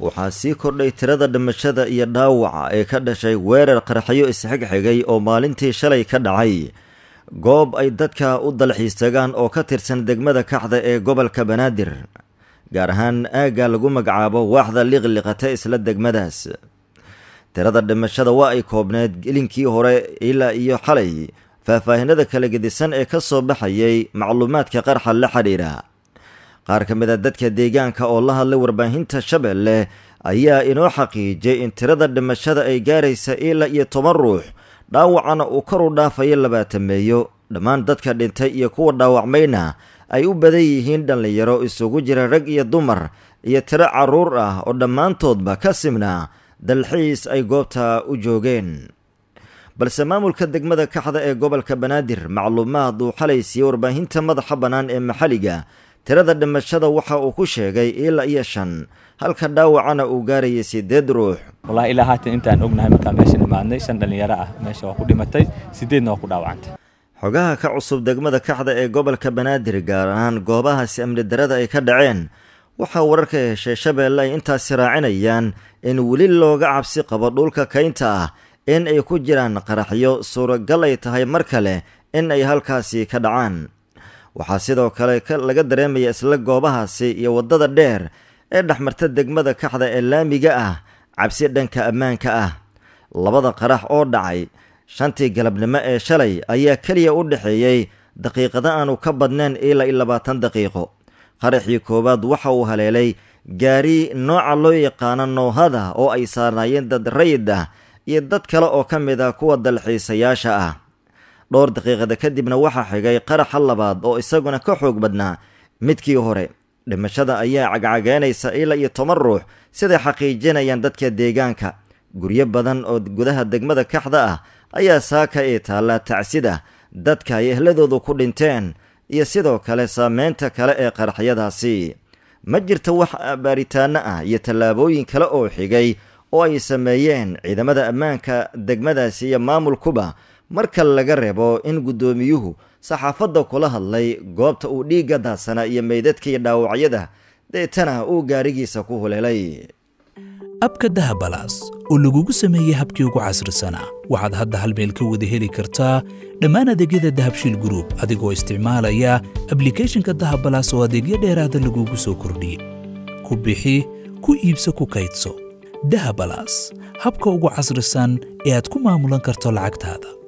waxaa sii kordhay tirada dhimashada iyo dhaawaca ee ka dhashay weerar qarxayo isxigxigay oo maalintii shalay ka dhacay goob ay dadka u dalxiistagaan oo ka tirsan degmada kaxda ee gobolka banaadir gaar ahaan aagga lagu magacaabo waaxda liqliqata isla degmadaas tirada dhimashada waa ay koobneed ilinkii hore ilaa iyo xalay faahfaahinada kala gedisan ee ka soo baxayay macluumaadka qarxa la xidhiidha qaar ka mida ah dadka deegaanka oo la hadlay warbaahinta shabeelle ayaa inoo xaqiijiyay in tirada dhimashada ay gaaraysa ilaa iyo toban ruux dhaawacana uu kor u dhaafayo labaatameeyo dhammaan dadka dhintay iyo kuwa dhaawacmayna ay u badan yihiin dhallinyaro isugu jira rag iyo dumar iyo tiro carruur ah oo dhammaantoodba ka simnaa dalxiis ay goobta u joogeen balse maamulka degmada kaxda ee gobolka banaadir macluumaad uu xalay siiyey warbaahinta madaxa bannaan ee maxaliga tirada dhimashada waxa uu ku sheegay ilaa iyo shan halka dhaawacana uu gaarayay sideed ruux walahi ilaa haatan intaan ognahay markaan meeshan imaadnay shan dhallinyaro ah meesha waa ku dhimatay sideedna waa ku dhaawacantay xogaha ka cusub degmada kaxda ee gobolka banaadir gaar ahaan goobahaasi amni darada ay ka dhaceen waxaa wararka heshay shabeelle ay intaasi raacinayaan in weli looga cabsi qabo dhulka kaynta ah in ay ku jiraan qaraxyo suuragal ay tahay mar kale in ay halkaasi ka dhacaan waxaa sidoo kale laga dareemaya isla goobahaasi iyo waddada dheer ee dhexmarta degmada kaxda ee laamiga ah cabsi dhanka ammaanka ah labada qarax oo dhacay shantii galabnimo ee shalay ayaa keliya u dhexeeyey daqiiqada aanu ka badneen ilaa iyo labaatan daqiiqo qaraxii koowaad waxa uu haleelay gaari nooca loo yaqaano noohada oo ay saarnaayeen dad rayid ah iyo dad kale oo ka mid ah kuwa dalxiisayaasha ah dhowr daqiiqada kadibna waxaa xigay qaraxa labaad oo isaguna ka xoog badnaa midkii hore dhimashada ayaa cagcageynaysa ila iyo toban ruux siday xaqiijinayaan dadka deegaanka guryo badan oo gudaha degmada kaxda ah ayaa saaka ee taallaa tacsida dadka ay ehladoodu ku dhinteen iyo sidoo kale saameynta kale ee qaraxyadaasi ma jirta wax baaritaano ah iyo tallaabooyin kale oo xigay oo ay sameeyeen ciidamada ammaanka degmadaasi iyo maamulkuba marka laga reebo in guddoomiyuhu saxaafadda kula hadlay goobta uu dhiigga daadsana iyo meydadkii dhaawacyada deetana uu gaarigiisa ku hulelay abka dahabalaas oo lagugu sameeyey habkii ugu casrisanaa waxaad hadda hal meel ka wada heli kartaa dhammaan adeegyada dahabshiil gruub adigoo isticmaalaya ablicathonka dahabalaas oo adeegyo dheeraada lagugu soo kordhiyey ku bixi ku iibso ku kaydso dahabalaas habka ugu casrisan ee aad ku maamulan karto lacagtaada